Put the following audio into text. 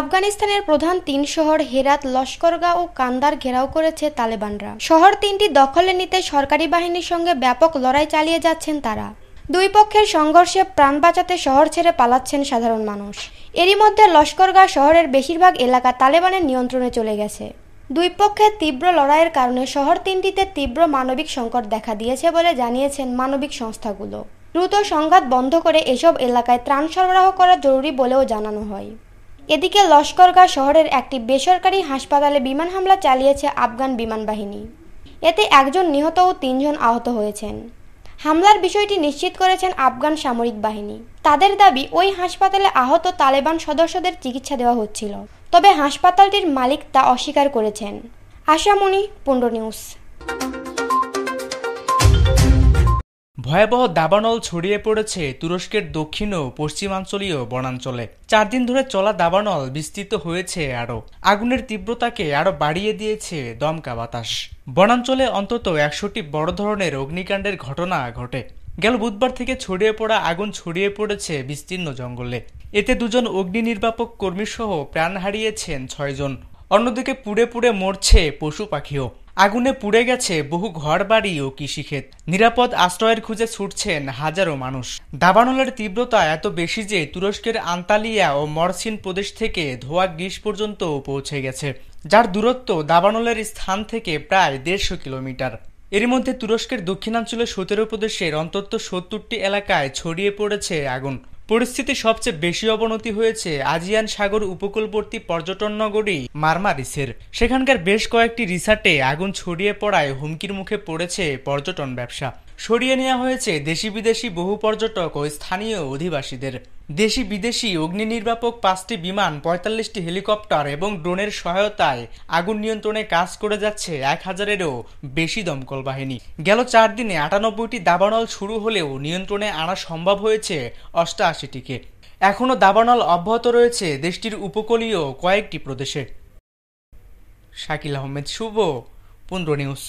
আফগানিস্তানের প্রধান তিন শহর হেরাত লস্করগা ও কান্দার ঘেরাও করেছে তালেবানরা শহর তিনটি দখলে নিতে সরকারি বাহিনীর সঙ্গে ব্যাপক লড়াই চালিয়ে যাচ্ছেন তারা দুই পক্ষের সংঘর্ষে প্রাণ বাঁচাতে শহর ছেড়ে পালাচ্ছেন সাধারণ মানুষ এরই মধ্যে লস্করগা শহরের বেশিরভাগ এলাকা তালেবানের নিয়ন্ত্রণে চলে গেছে দুই পক্ষের তীব্র লড়াইয়ের কারণে শহর তিনটিতে তীব্র মানবিক সংকট দেখা দিয়েছে বলে জানিয়েছেন মানবিক সংস্থাগুলো দ্রুত সংঘাত বন্ধ করে এসব এলাকায় ত্রাণ সরবরাহ করা জরুরি বলেও জানানো হয় এদিকে লস্করগা শহরের একটি বেসরকারি হাসপাতালে বিমান হামলা চালিয়েছে আফগান বিমান বাহিনী এতে একজন নিহত ও তিনজন আহত হয়েছেন হামলার বিষয়টি নিশ্চিত করেছেন আফগান সামরিক বাহিনী তাদের দাবি ওই হাসপাতালে আহত তালেবান সদস্যদের চিকিৎসা দেওয়া হচ্ছিল তবে হাসপাতালটির মালিক তা অস্বীকার করেছেন আশামণি পুণ্ড নিউজ ভয়াবহ দাবানল ছড়িয়ে পড়েছে তুরস্কের দক্ষিণ ও পশ্চিমাঞ্চলীয় বনাঞ্চলে চার দিন ধরে চলা দাবানল বিস্তৃত হয়েছে আরও আগুনের তীব্রতাকে আরও বাড়িয়ে দিয়েছে দমকা বাতাস বনাঞ্চলে অন্তত একশোটি বড় ধরনের অগ্নিকাণ্ডের ঘটনা ঘটে গেল বুধবার থেকে ছড়িয়ে পড়া আগুন ছড়িয়ে পড়েছে বিস্তীর্ণ জঙ্গলে এতে দুজন অগ্নি নির্বাপক কর্মীসহ প্রাণ হারিয়েছেন ছয়জন অন্যদিকে পুড়ে পুড়ে মরছে পশু পাখিও আগুনে পুড়ে গেছে বহু ঘরবাড়ি ও কৃষিক্ষেত নিরাপদ আশ্রয়ের খুঁজে ছুটছেন হাজারো মানুষ দাবানলের তীব্রতা এত বেশি যে তুরস্কের আন্তালিয়া ও মরসিন প্রদেশ থেকে ধোয়া গ্রীষ পর্যন্ত পৌঁছে গেছে যার দূরত্ব দাবানলের স্থান থেকে প্রায় দেড়শো কিলোমিটার এর মধ্যে তুরস্কের দক্ষিণাঞ্চলের সতেরো প্রদেশের অন্তত সত্তরটি এলাকায় ছড়িয়ে পড়েছে আগুন পরিস্থিতি সবচেয়ে বেশি অবনতি হয়েছে আজিয়ান সাগর উপকূলবর্তী পর্যটন নগরী মারমারিসের সেখানকার বেশ কয়েকটি রিসার্টে আগুন ছড়িয়ে পড়ায় হুমকির মুখে পড়েছে পর্যটন ব্যবসা সরিয়ে নেওয়া হয়েছে দেশি বিদেশি বহু পর্যটক ও স্থানীয় অধিবাসীদের দেশি বিদেশি অগ্নি নির্বাপক পাঁচটি বিমান পঁয়তাল্লিশটি হেলিকপ্টার এবং ড্রোনের সহায়তায় আগুন নিয়ন্ত্রণে কাজ করে যাচ্ছে এক হাজারেরও বেশি দমকল বাহিনী গেল চার দিনে আটানব্বইটি দাবানল শুরু হলেও নিয়ন্ত্রণে আনা সম্ভব হয়েছে অষ্টাশিটিকে এখনও দাবানল অব্যাহত রয়েছে দেশটির উপকূলীয় কয়েকটি প্রদেশে শাকিল আহমেদ শুভ পুন্দ্র নিউজ